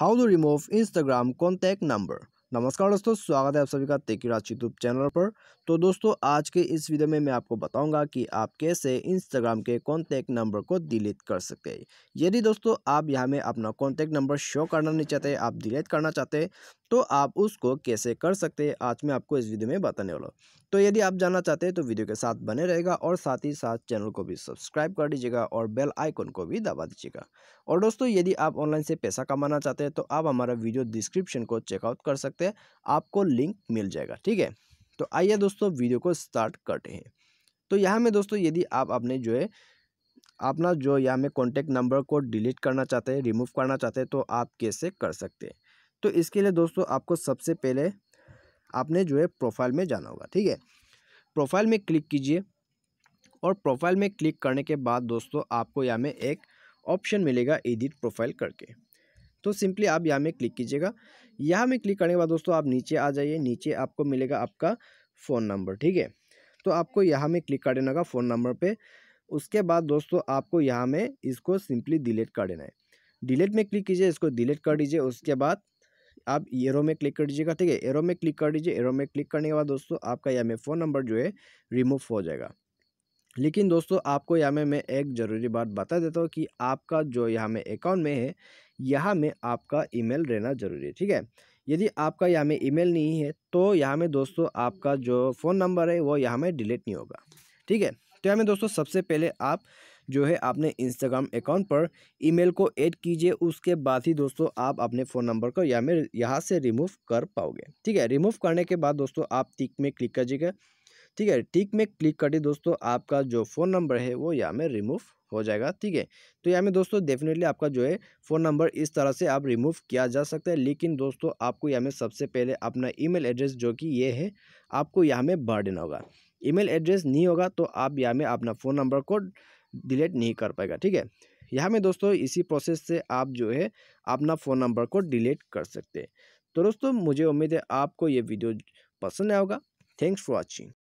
how to remove Instagram contact number नमस्कार दोस्तों स्वागत है आप सभी का तेकी राज यूट्यूब चैनल पर तो दोस्तों आज के इस वीडियो में मैं आपको बताऊंगा कि आप कैसे इंस्टाग्राम के कॉन्टैक्ट नंबर को डिलीट कर सकते हैं यदि दोस्तों आप यहाँ में अपना कॉन्टैक्ट नंबर शो करना नहीं चाहते आप डिलीट करना चाहते हैं तो आप उसको कैसे कर सकते हैं आज मैं आपको इस वीडियो में बताने वाला तो यदि आप जानना चाहते हैं तो वीडियो के साथ बने रहेगा और साथ ही साथ चैनल को भी सब्सक्राइब कर दीजिएगा और बेल आइकन को भी दबा दीजिएगा और दोस्तों यदि आप ऑनलाइन से पैसा कमाना चाहते हैं तो आप हमारा वीडियो डिस्क्रिप्शन को चेकआउट कर सकते हैं आपको लिंक मिल जाएगा ठीक है तो आइए दोस्तों वीडियो को स्टार्ट करते हैं तो यहाँ में दोस्तों यदि आप अपने जो है अपना जो यहाँ में कॉन्टैक्ट नंबर को डिलीट करना चाहते हैं रिमूव करना चाहते हैं तो आप कैसे कर सकते हैं तो इसके लिए दोस्तों आपको सबसे पहले आपने जो है प्रोफाइल में जाना होगा ठीक है प्रोफाइल में क्लिक कीजिए और प्रोफाइल में क्लिक करने के बाद दोस्तों आपको यहाँ में एक ऑप्शन मिलेगा एडिट प्रोफाइल करके तो सिंपली आप यहाँ में क्लिक कीजिएगा यहाँ में क्लिक करने के बाद दोस्तों आप नीचे आ जाइए नीचे आपको मिलेगा आपका फ़ोन नंबर ठीक है तो आपको यहाँ में क्लिक कर देना होगा फ़ोन नंबर पर उसके बाद दोस्तों आपको यहाँ में इसको सिंपली डिलीट कर देना है डिलीट में क्लिक कीजिए इसको डिलीट कर दीजिए उसके बाद आप एरो में क्लिक कर दीजिएगा ठीक है एरो में क्लिक कर दीजिए एरो में क्लिक करने के बाद दोस्तों आपका यहाँ में फ़ोन नंबर जो है रिमूव हो जाएगा लेकिन दोस्तों आपको यहाँ में मैं एक ज़रूरी बात बता देता हूँ कि आपका जो यहाँ में अकाउंट में है यहाँ में आपका ईमेल रहना ज़रूरी है ठीक है यदि आपका यहाँ में ईमेल नहीं है तो यहाँ में दोस्तों आपका जो फ़ोन नंबर है वो यहाँ में डिलीट नहीं होगा ठीक है तो यहाँ में दोस्तों सबसे पहले आप जो है आपने इंस्टाग्राम अकाउंट पर ईमेल को ऐड कीजिए उसके बाद ही दोस्तों आप अपने फ़ोन नंबर को यहाँ में यहाँ से रिमूव कर पाओगे ठीक है रिमूव करने के बाद दोस्तों आप टिक में क्लिक कर ठीक है टिक में क्लिक कर दोस्तों आपका जो फ़ोन नंबर है वो यहाँ में रिमूव हो जाएगा ठीक है तो यहाँ में दोस्तों डेफिनेटली आपका जो है फ़ोन नंबर इस तरह से आप रिमूव किया जा सकता है लेकिन दोस्तों आपको यहाँ में सबसे पहले अपना ईमेल एड्रेस जो कि ये है आपको यहाँ में भर देना होगा ईमेल एड्रेस नहीं होगा तो आप यहाँ में अपना फ़ोन नंबर को डिलीट नहीं कर पाएगा ठीक है यहाँ में दोस्तों इसी प्रोसेस से आप जो है अपना फ़ोन नंबर को डिलीट कर सकते हैं तो दोस्तों मुझे उम्मीद है आपको ये वीडियो पसंद आएगा थैंक्स फॉर वॉचिंग